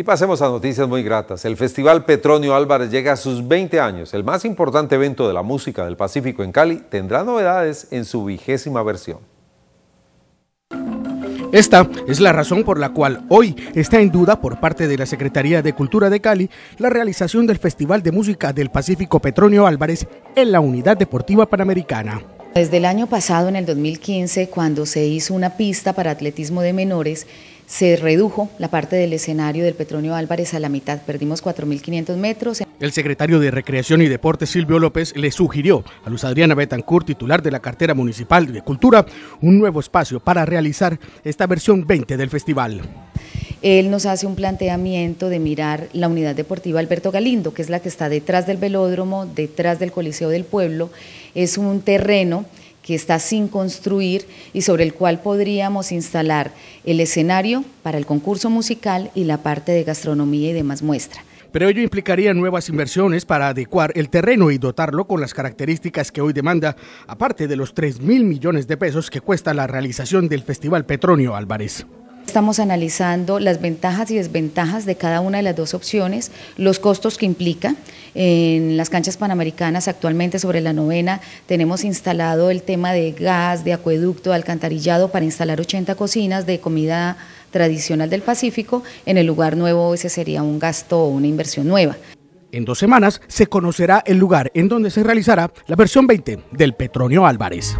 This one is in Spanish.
Y pasemos a noticias muy gratas. El Festival Petronio Álvarez llega a sus 20 años. El más importante evento de la música del Pacífico en Cali tendrá novedades en su vigésima versión. Esta es la razón por la cual hoy está en duda por parte de la Secretaría de Cultura de Cali la realización del Festival de Música del Pacífico Petronio Álvarez en la Unidad Deportiva Panamericana. Desde el año pasado, en el 2015, cuando se hizo una pista para atletismo de menores, se redujo la parte del escenario del Petronio Álvarez a la mitad, perdimos 4.500 metros. El secretario de Recreación y Deportes Silvio López le sugirió a Luz Adriana Betancourt, titular de la cartera municipal de Cultura, un nuevo espacio para realizar esta versión 20 del festival. Él nos hace un planteamiento de mirar la unidad deportiva Alberto Galindo, que es la que está detrás del velódromo, detrás del Coliseo del Pueblo. Es un terreno que está sin construir y sobre el cual podríamos instalar el escenario para el concurso musical y la parte de gastronomía y demás muestra pero ello implicaría nuevas inversiones para adecuar el terreno y dotarlo con las características que hoy demanda, aparte de los 3 mil millones de pesos que cuesta la realización del Festival Petronio Álvarez. Estamos analizando las ventajas y desventajas de cada una de las dos opciones, los costos que implica. En las canchas panamericanas actualmente sobre la novena tenemos instalado el tema de gas, de acueducto, de alcantarillado para instalar 80 cocinas de comida tradicional del Pacífico. En el lugar nuevo ese sería un gasto o una inversión nueva. En dos semanas se conocerá el lugar en donde se realizará la versión 20 del Petronio Álvarez.